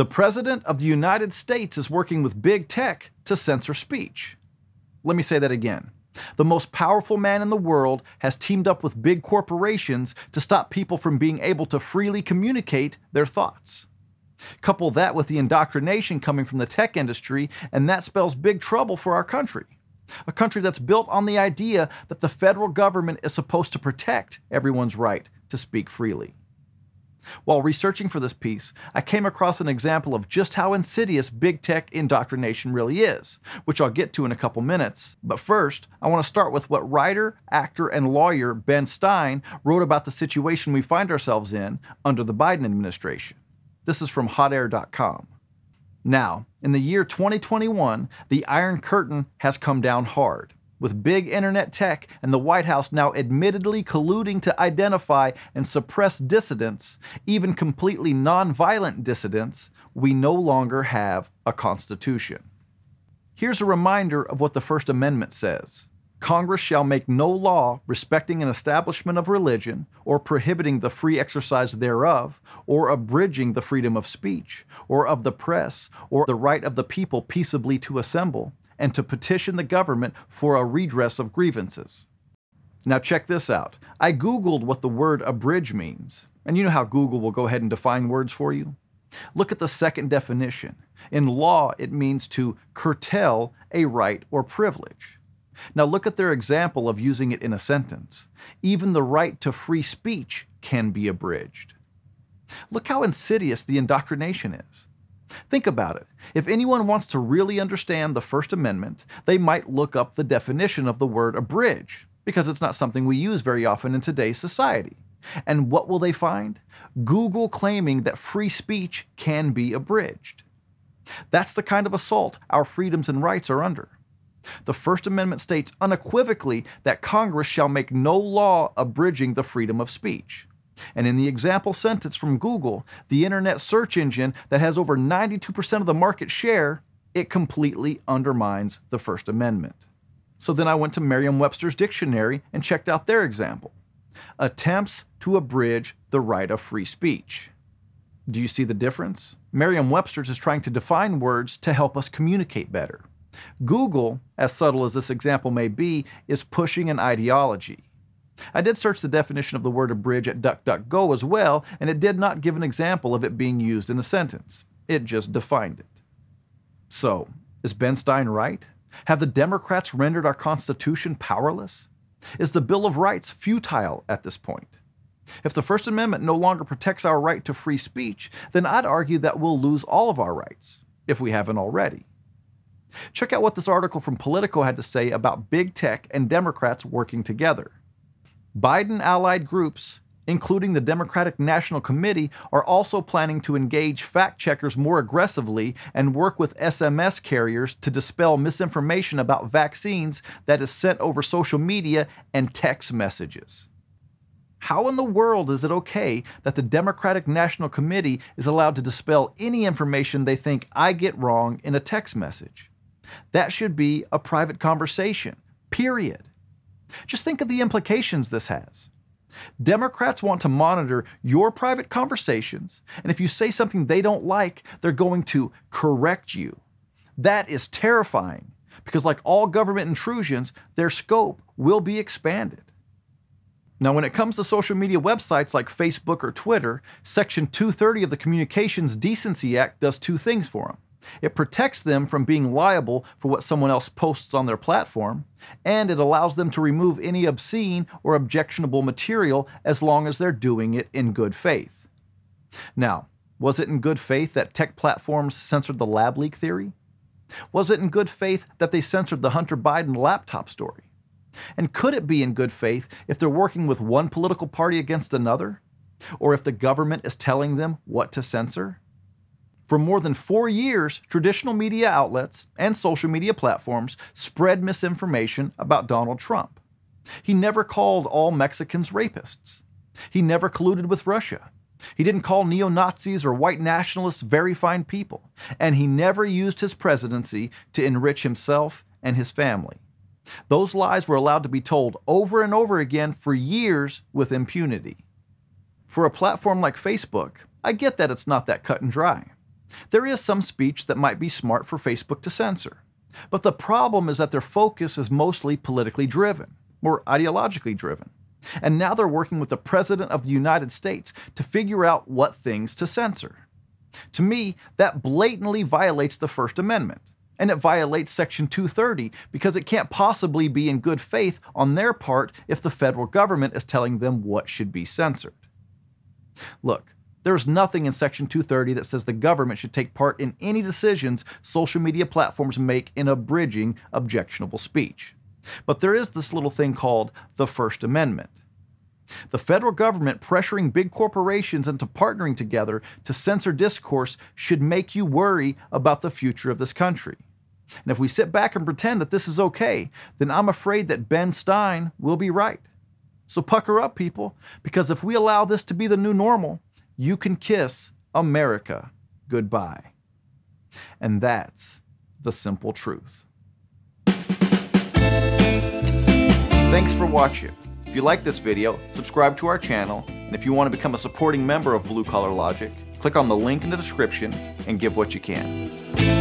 The President of the United States is working with big tech to censor speech. Let me say that again. The most powerful man in the world has teamed up with big corporations to stop people from being able to freely communicate their thoughts. Couple that with the indoctrination coming from the tech industry, and that spells big trouble for our country. A country that's built on the idea that the federal government is supposed to protect everyone's right to speak freely. While researching for this piece, I came across an example of just how insidious big tech indoctrination really is, which I'll get to in a couple minutes. But first, I want to start with what writer, actor, and lawyer Ben Stein wrote about the situation we find ourselves in under the Biden administration. This is from hotair.com. Now, in the year 2021, the Iron Curtain has come down hard with big internet tech and the White House now admittedly colluding to identify and suppress dissidents, even completely nonviolent dissidents, we no longer have a constitution. Here's a reminder of what the First Amendment says. Congress shall make no law respecting an establishment of religion, or prohibiting the free exercise thereof, or abridging the freedom of speech, or of the press, or the right of the people peaceably to assemble, and to petition the government for a redress of grievances. Now, check this out. I Googled what the word abridge means. And you know how Google will go ahead and define words for you? Look at the second definition. In law, it means to curtail a right or privilege. Now, look at their example of using it in a sentence. Even the right to free speech can be abridged. Look how insidious the indoctrination is. Think about it. If anyone wants to really understand the First Amendment, they might look up the definition of the word abridge, because it's not something we use very often in today's society. And what will they find? Google claiming that free speech can be abridged. That's the kind of assault our freedoms and rights are under. The First Amendment states unequivocally that Congress shall make no law abridging the freedom of speech. And in the example sentence from Google, the internet search engine that has over 92% of the market share, it completely undermines the First Amendment. So then I went to Merriam Webster's dictionary and checked out their example attempts to abridge the right of free speech. Do you see the difference? Merriam Webster's is trying to define words to help us communicate better. Google, as subtle as this example may be, is pushing an ideology. I did search the definition of the word abridge at DuckDuckGo as well, and it did not give an example of it being used in a sentence. It just defined it. So, is Ben Stein right? Have the Democrats rendered our Constitution powerless? Is the Bill of Rights futile at this point? If the First Amendment no longer protects our right to free speech, then I'd argue that we'll lose all of our rights, if we haven't already. Check out what this article from Politico had to say about big tech and Democrats working together. Biden allied groups, including the Democratic National Committee, are also planning to engage fact checkers more aggressively and work with SMS carriers to dispel misinformation about vaccines that is sent over social media and text messages. How in the world is it okay that the Democratic National Committee is allowed to dispel any information they think I get wrong in a text message? That should be a private conversation, period. Just think of the implications this has. Democrats want to monitor your private conversations, and if you say something they don't like, they're going to correct you. That is terrifying because, like all government intrusions, their scope will be expanded. Now, when it comes to social media websites like Facebook or Twitter, Section 230 of the Communications Decency Act does two things for them. It protects them from being liable for what someone else posts on their platform, and it allows them to remove any obscene or objectionable material as long as they're doing it in good faith. Now, was it in good faith that tech platforms censored the lab leak theory? Was it in good faith that they censored the Hunter Biden laptop story? And could it be in good faith if they're working with one political party against another? Or if the government is telling them what to censor? For more than four years, traditional media outlets and social media platforms spread misinformation about Donald Trump. He never called all Mexicans rapists. He never colluded with Russia. He didn't call neo Nazis or white nationalists very fine people. And he never used his presidency to enrich himself and his family. Those lies were allowed to be told over and over again for years with impunity. For a platform like Facebook, I get that it's not that cut and dry. There is some speech that might be smart for Facebook to censor. But the problem is that their focus is mostly politically driven, or ideologically driven. And now they're working with the President of the United States to figure out what things to censor. To me, that blatantly violates the First Amendment. And it violates Section 230 because it can't possibly be in good faith on their part if the federal government is telling them what should be censored. Look, there is nothing in Section 230 that says the government should take part in any decisions social media platforms make in abridging objectionable speech. But there is this little thing called the First Amendment. The federal government pressuring big corporations into partnering together to censor discourse should make you worry about the future of this country. And if we sit back and pretend that this is okay, then I'm afraid that Ben Stein will be right. So pucker up, people, because if we allow this to be the new normal, you can kiss America goodbye. And that's the simple truth. Thanks for watching. If you like this video, subscribe to our channel, and if you want to become a supporting member of Blue Collar Logic, click on the link in the description and give what you can.